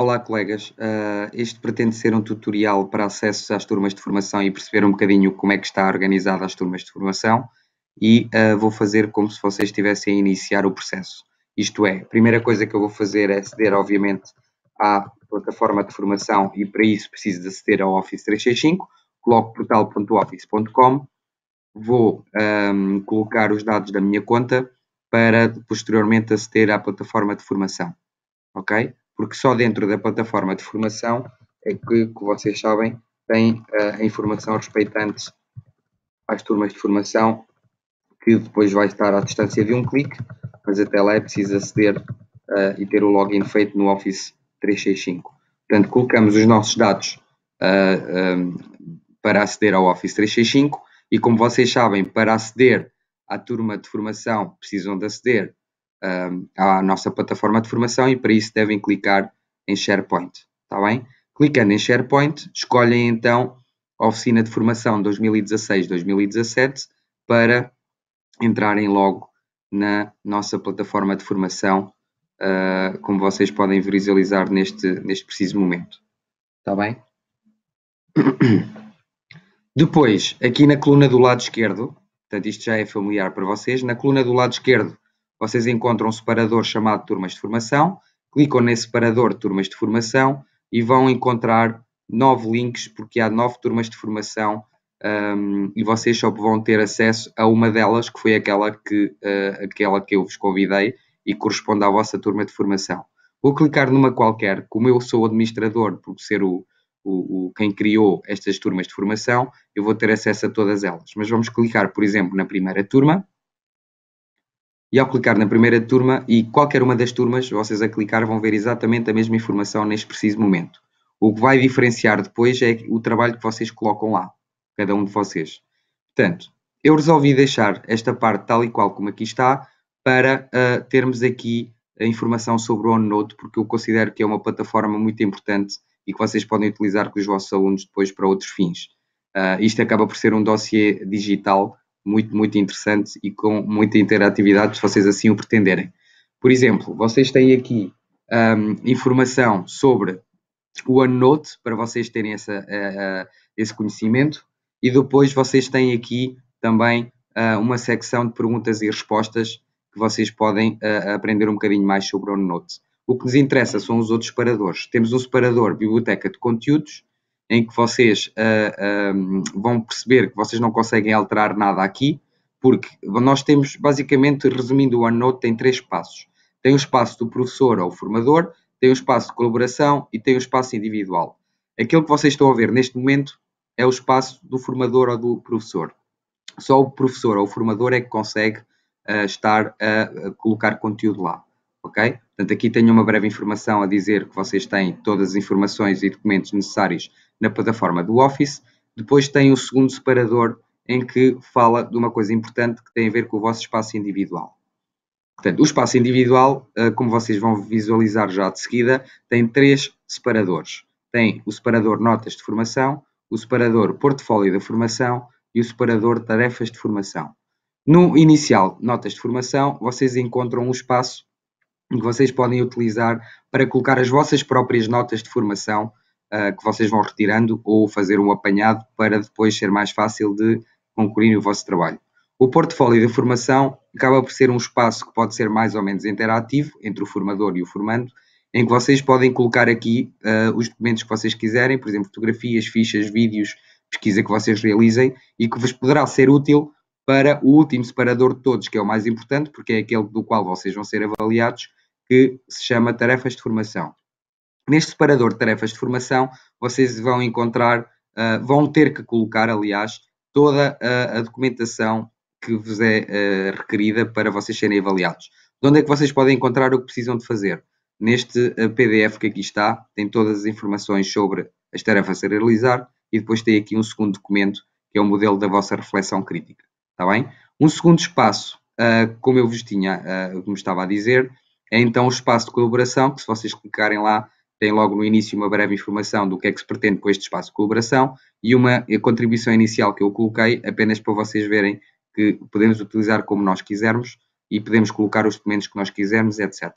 Olá, colegas. Uh, este pretende ser um tutorial para acessos às turmas de formação e perceber um bocadinho como é que está organizada as turmas de formação e uh, vou fazer como se vocês estivessem a iniciar o processo. Isto é, a primeira coisa que eu vou fazer é aceder, obviamente, à plataforma de formação e para isso preciso de aceder ao Office 365, coloco portal.office.com, vou um, colocar os dados da minha conta para posteriormente aceder à plataforma de formação, ok? porque só dentro da plataforma de formação é que, como vocês sabem, tem eh, a informação respeitante às turmas de formação, que depois vai estar à distância de um clique, mas até lá é preciso aceder uh, e ter o login feito no Office 365. Portanto, colocamos os nossos dados uh, eh, um, para aceder ao Office 365 e, como vocês sabem, para aceder à turma de formação precisam de aceder à nossa plataforma de formação e para isso devem clicar em SharePoint, está bem? Clicando em SharePoint, escolhem então a oficina de formação 2016-2017 para entrarem logo na nossa plataforma de formação, uh, como vocês podem visualizar neste, neste preciso momento. Está bem? Depois, aqui na coluna do lado esquerdo, portanto isto já é familiar para vocês, na coluna do lado esquerdo vocês encontram um separador chamado turmas de formação, clicam nesse separador turmas de formação e vão encontrar nove links, porque há nove turmas de formação um, e vocês só vão ter acesso a uma delas, que foi aquela que, uh, aquela que eu vos convidei e corresponde à vossa turma de formação. Vou clicar numa qualquer, como eu sou o administrador, por ser o, o, o, quem criou estas turmas de formação, eu vou ter acesso a todas elas. Mas vamos clicar, por exemplo, na primeira turma e ao clicar na primeira turma e qualquer uma das turmas, vocês a clicar vão ver exatamente a mesma informação neste preciso momento. O que vai diferenciar depois é o trabalho que vocês colocam lá, cada um de vocês. Portanto, eu resolvi deixar esta parte tal e qual como aqui está, para uh, termos aqui a informação sobre o OneNote, porque eu considero que é uma plataforma muito importante e que vocês podem utilizar com os vossos alunos depois para outros fins. Uh, isto acaba por ser um dossiê digital muito, muito interessante e com muita interatividade, se vocês assim o pretenderem. Por exemplo, vocês têm aqui um, informação sobre o OneNote, para vocês terem essa, uh, uh, esse conhecimento, e depois vocês têm aqui também uh, uma secção de perguntas e respostas que vocês podem aprender um bocadinho mais sobre o OneNote. O que nos interessa são os outros separadores. Temos um separador Biblioteca de Conteúdos, em que vocês uh, uh, vão perceber que vocês não conseguem alterar nada aqui, porque nós temos, basicamente, resumindo o OneNote, tem três passos. Tem o espaço do professor ou formador, tem o espaço de colaboração e tem o espaço individual. Aquilo que vocês estão a ver neste momento é o espaço do formador ou do professor. Só o professor ou o formador é que consegue uh, estar a colocar conteúdo lá, ok? Portanto, aqui tenho uma breve informação a dizer que vocês têm todas as informações e documentos necessários na plataforma do Office. Depois tem o segundo separador em que fala de uma coisa importante que tem a ver com o vosso espaço individual. Portanto, o espaço individual, eh, como vocês vão visualizar já de seguida, tem três separadores. Tem o separador notas de formação, o separador portfólio da formação e o separador tarefas de formação. No inicial, notas de formação, vocês encontram um espaço que vocês podem utilizar para colocar as vossas próprias notas de formação uh, que vocês vão retirando ou fazer um apanhado para depois ser mais fácil de concluir o vosso trabalho. O portfólio da formação acaba por ser um espaço que pode ser mais ou menos interativo entre o formador e o formando, em que vocês podem colocar aqui uh, os documentos que vocês quiserem, por exemplo, fotografias, fichas, vídeos, pesquisa que vocês realizem e que vos poderá ser útil para o último separador de todos, que é o mais importante, porque é aquele do qual vocês vão ser avaliados, que se chama Tarefas de Formação. Neste separador de tarefas de formação, vocês vão encontrar, uh, vão ter que colocar, aliás, toda a, a documentação que vos é uh, requerida para vocês serem avaliados. De onde é que vocês podem encontrar o que precisam de fazer? Neste ah, PDF que aqui está, tem todas as informações sobre as tarefas a realizar e depois tem aqui um segundo documento, que é o modelo da vossa reflexão crítica. Está bem? Um segundo espaço, uh, como eu vos tinha, uh, como estava a dizer, é então o espaço de colaboração, que se vocês clicarem lá, tem logo no início uma breve informação do que é que se pretende com este espaço de colaboração e uma contribuição inicial que eu coloquei apenas para vocês verem que podemos utilizar como nós quisermos e podemos colocar os documentos que nós quisermos, etc.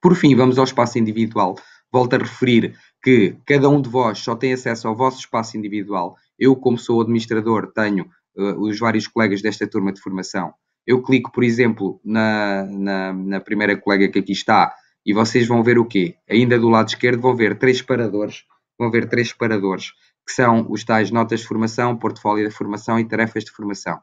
Por fim, vamos ao espaço individual. Volto a referir que cada um de vós só tem acesso ao vosso espaço individual. Eu, como sou administrador, tenho uh, os vários colegas desta turma de formação eu clico, por exemplo, na, na, na, primeira colega que aqui está e vocês vão ver o quê? Ainda do lado esquerdo vão ver três separadores, vão ver três separadores, que são os tais notas de formação, portfólio de formação e tarefas de formação.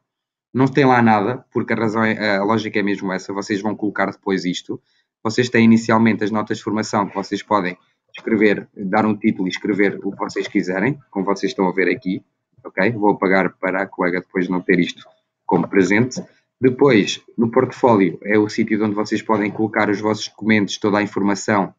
Não tem lá nada, porque a razão, é, a lógica é mesmo essa, vocês vão colocar depois isto. Vocês têm inicialmente as notas de formação que vocês podem escrever, dar um título e escrever o que vocês quiserem, como vocês estão a ver aqui, ok? Vou apagar para a colega depois não ter isto como presente. Depois, no portfólio, é o sítio onde vocês podem colocar os vossos documentos, toda a informação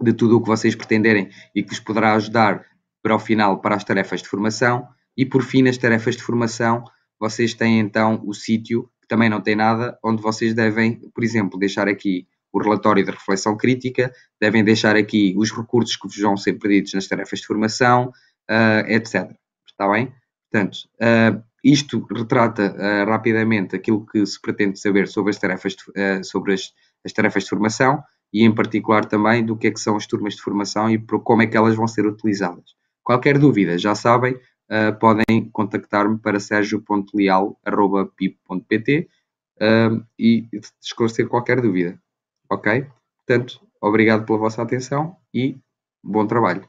de tudo o que vocês pretenderem e que vos poderá ajudar para o final para as tarefas de formação. E por fim, nas tarefas de formação, vocês têm então o sítio, que também não tem nada, onde vocês devem, por exemplo, deixar aqui o relatório de reflexão crítica, devem deixar aqui os recursos que vos vão ser pedidos nas tarefas de formação, uh, ah, etc. Está bem? Portanto, uh, isto retrata uh, rapidamente aquilo que se pretende saber sobre as tarefas de, uh, sobre as, as, tarefas de formação e, em particular, também do que, é que são as turmas de formação e como é que elas vão ser utilizadas. Qualquer dúvida, já sabem, uh, podem contactar-me para sergio.leal.pip.pt uh, e esclarecer qualquer dúvida. Ok? Portanto, obrigado pela vossa atenção e bom trabalho.